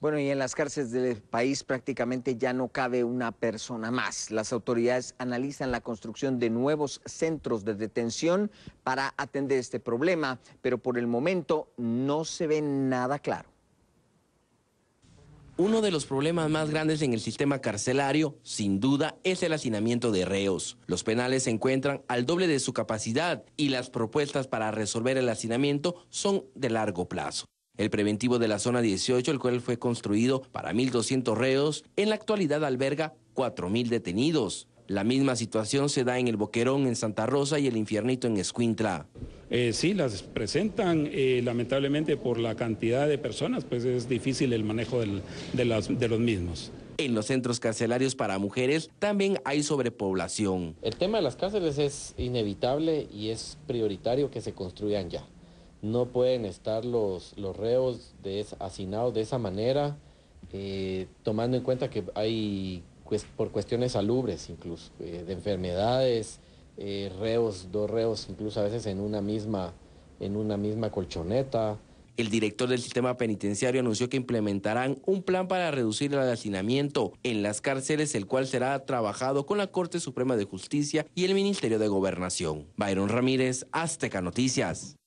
Bueno, y en las cárceles del país prácticamente ya no cabe una persona más. Las autoridades analizan la construcción de nuevos centros de detención para atender este problema, pero por el momento no se ve nada claro. Uno de los problemas más grandes en el sistema carcelario, sin duda, es el hacinamiento de reos. Los penales se encuentran al doble de su capacidad y las propuestas para resolver el hacinamiento son de largo plazo. El preventivo de la zona 18, el cual fue construido para 1.200 reos, en la actualidad alberga 4.000 detenidos. La misma situación se da en el Boquerón, en Santa Rosa y el Infiernito en Escuintla. Eh, sí, las presentan, eh, lamentablemente por la cantidad de personas, pues es difícil el manejo de, de los mismos. En los centros carcelarios para mujeres también hay sobrepoblación. El tema de las cárceles es inevitable y es prioritario que se construyan ya no pueden estar los, reos de hacinados de esa manera, eh, tomando en cuenta que hay por cuestiones salubres incluso, eh, de enfermedades, eh, reos, dos reos, incluso a veces en una misma, en una misma colchoneta. El director del sistema penitenciario anunció que implementarán un plan para reducir el hacinamiento en las cárceles, el cual será trabajado con la Corte Suprema de Justicia y el Ministerio de Gobernación. Byron Ramírez, Azteca Noticias.